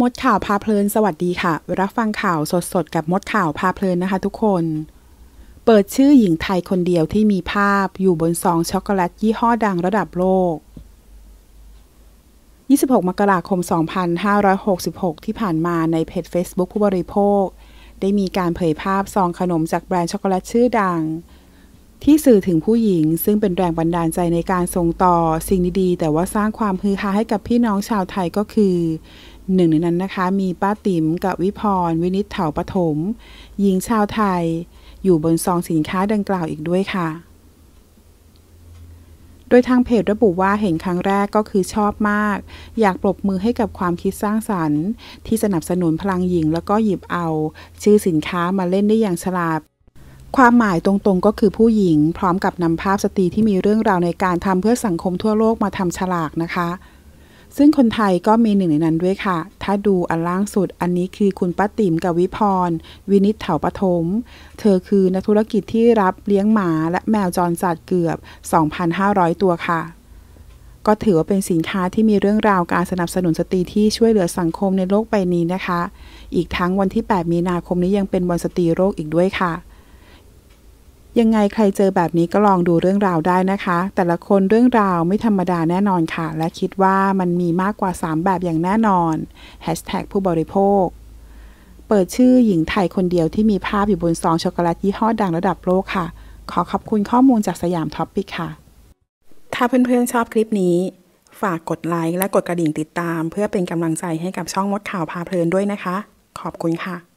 มดข่าวพาเพลินสวัสดีค่ะ รับฟังข่าวสดๆ กับมดข่าวพาเพลินนะคะทุกคน เปิดชื่อหญิงไทยคนเดียวที่มีภาพอยู่บนซองช็อกโกแลตยี่ห้อดังระดับโลก 26 มกราคม 2566 ที่ผ่านมาในเพจ Facebook ผู้บริโภค ได้มีการเผยภาพซองขนมจากแบรนด์ช็อกโกแลตชื่อดัง ที่สื่อถึงผู้หญิงซึ่งเป็นแรงบันดาลใจในการส่งต่อสิ่งดีๆ แต่ว่าสร้างความฮือฮาให้กับพี่น้องชาวไทยก็คือหนึ่งในนั้นนะคะ มีป้าติ๋มกับวิพรวินิจเถาปฐมหญิงชาวไทย อยู่บนซองสินค้าดังกล่าวอีกด้วยค่ะ โดยทางเพจระบุว่าเห็นครั้งแรกก็คือชอบมาก อยากปรบมือให้กับความคิดสร้างสรรค์ ที่สนับสนุนพลังหญิงแล้วก็หยิบเอา ชื่อสินค้ามาเล่นได้อย่างฉลาด ความหมายตรงๆก็คือผู้หญิง พร้อมกับนำภาพสตรีที่มีเรื่องราวในการทำเพื่อสังคมทั่วโลกมาทำฉลากนะคะซึ่งคนไทยก็มีหนึ่งในนั้นด้วยค่ะ ถ้าดูอันล่างสุดอันนี้คือคุณป้าติ๋มกับวิพร วินิจเถาปฐมเธอคือนักธุรกิจที่รับเลี้ยงหมาและแมวจรจัดเกือบ 2,500 ตัวค่ะ ก็ถือว่าเป็นสินค้าที่มีเรื่องราวการสนับสนุนสตรีที่ช่วยเหลือสังคมในโลกใบนี้นะคะ อีกทั้งวันที่ 8 มีนาคมนี้ยังเป็นวันสตรีโลกอีกด้วยค่ะยังไงใครเจอแบบนี้ก็ลองดูเรื่องราวได้นะคะ แต่ละคนเรื่องราวไม่ธรรมดาแน่นอนค่ะ และคิดว่ามันมีมากกว่า 3 แบบอย่างแน่นอน Hashtag ผู้บริโภค เปิดชื่อหญิงไทยคนเดียวที่มีภาพอยู่บนซองช็อกโกแลตยี่ห้อดังระดับโลกค่ะ ขอขอบคุณข้อมูลจากสยามท็อปปิกค่ะ ถ้าเพื่อนๆชอบคลิปนี้ ฝากกดไลค์และกดกระดิ่งติดตามเพื่อเป็นกำลังใจให้กับช่องมดข่าวพาเพลินด้วยนะคะ ขอบคุณค่ะ